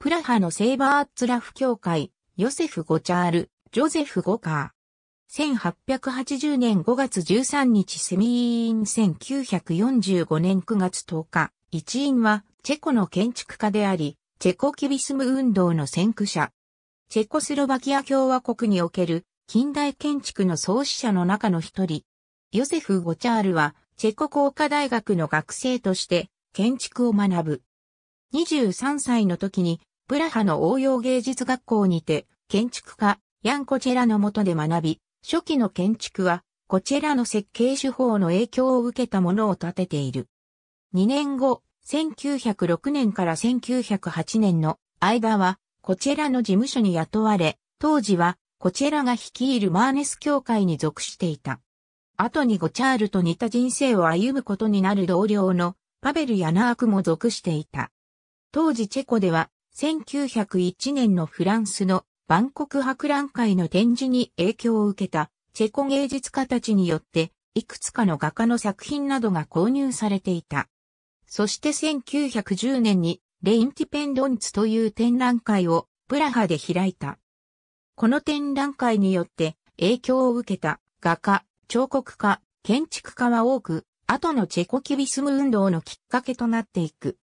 プラハのセーバーツラフ教会、ヨセフ・ゴチャール、ジョゼフ・ゴカー。1880年5月13日セミ委員1945年9月10日、一員はチェコの建築家であり、チェコキビスム運動の先駆者。チェコスロバキア共和国における近代建築の創始者の中の一人。ヨセフ・ゴチャールは、チェコ工科大学の学生として建築を学ぶ。23歳の時にプラハの応用芸術学校にて、建築家、ヤン・コチェラの下で学び、初期の建築は、コチェラの設計手法の影響を受けたものを建てている。2年後、1906年から1908年の間は、コチェラの事務所に雇われ、当時は、コチェラが率いるマーネス協会に属していた。後にゴチャールと似た人生を歩むことになる同僚のパベル・ヤナークも属していた。当時チェコでは1901年のフランスの万国博覧会の展示に影響を受けたチェコ芸術家たちによっていくつかの画家の作品などが購入されていた。そして1910年にレインティペンドンツという展覧会をプラハで開いた。この展覧会によって影響を受けた画家、彫刻家、建築家は多く、後のチェコキビスム運動のきっかけとなっていく。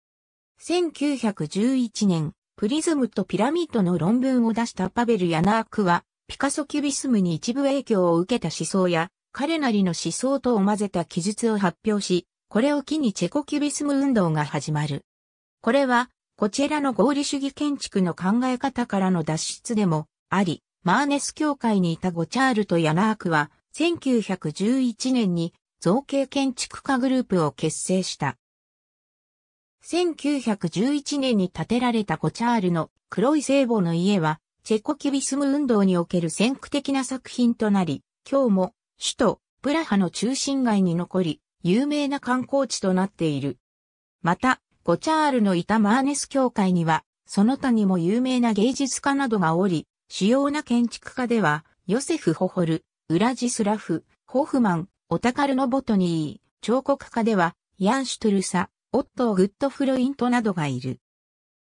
1911年、プリズムとピラミッドの論文を出したパベル・ヤナークは、ピカソ・キュビスムに一部影響を受けた思想や、彼なりの思想とを混ぜた記述を発表し、これを機にチェコキュビスム運動が始まる。これは、こちらの合理主義建築の考え方からの脱出でもあり、マーネス協会にいたゴチャールとヤナークは、1911年に造形建築家グループを結成した。1911年に建てられたゴチャールの黒い聖母の家は、チェコキュビスム運動における先駆的な作品となり、今日も首都プラハの中心街に残り、有名な観光地となっている。また、ゴチャールのいたマーネス教会には、その他にも有名な芸術家などがおり、主要な建築家では、ヨセフ・ホホル、ウラジスラフ、ホフマン、オタカルノ・ボトニー、彫刻家では、ヤンシュトゥルサ、オットー・グッドフルイントなどがいる。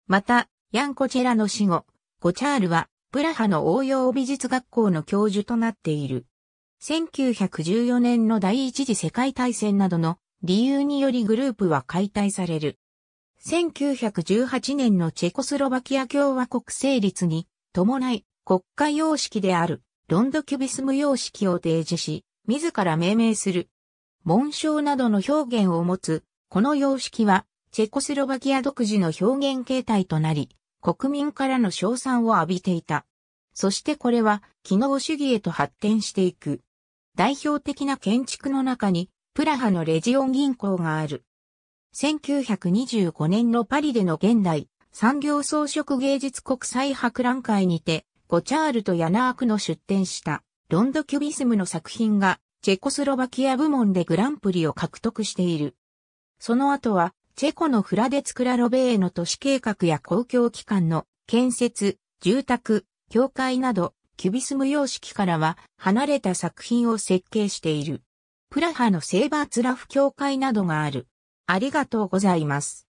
また、ヤンコチェラの死後、ゴチャールは、プラハの応用美術学校の教授となっている。1914年の第一次世界大戦などの理由によりグループは解体される。1918年のチェコスロバキア共和国成立に伴い国家様式であるロンドキュビスム様式を提示し、自ら命名する。紋章などの表現を持つこの様式は、チェコスロバキア独自の表現形態となり、国民からの称賛を浴びていた。そしてこれは、機能主義へと発展していく。代表的な建築の中に、プラハのレジオン銀行がある。1925年のパリでの現代、産業装飾芸術国際博覧会にて、ゴチャールとヤナークの出展した、ロンドキュビスムの作品が、チェコスロバキア部門でグランプリを獲得している。その後は、チェコのフラデツクラロベーの都市計画や公共機関の建設、住宅、教会など、キュビスム様式からは離れた作品を設計している。プラハのセーバーツラフ教会などがある。ありがとうございます。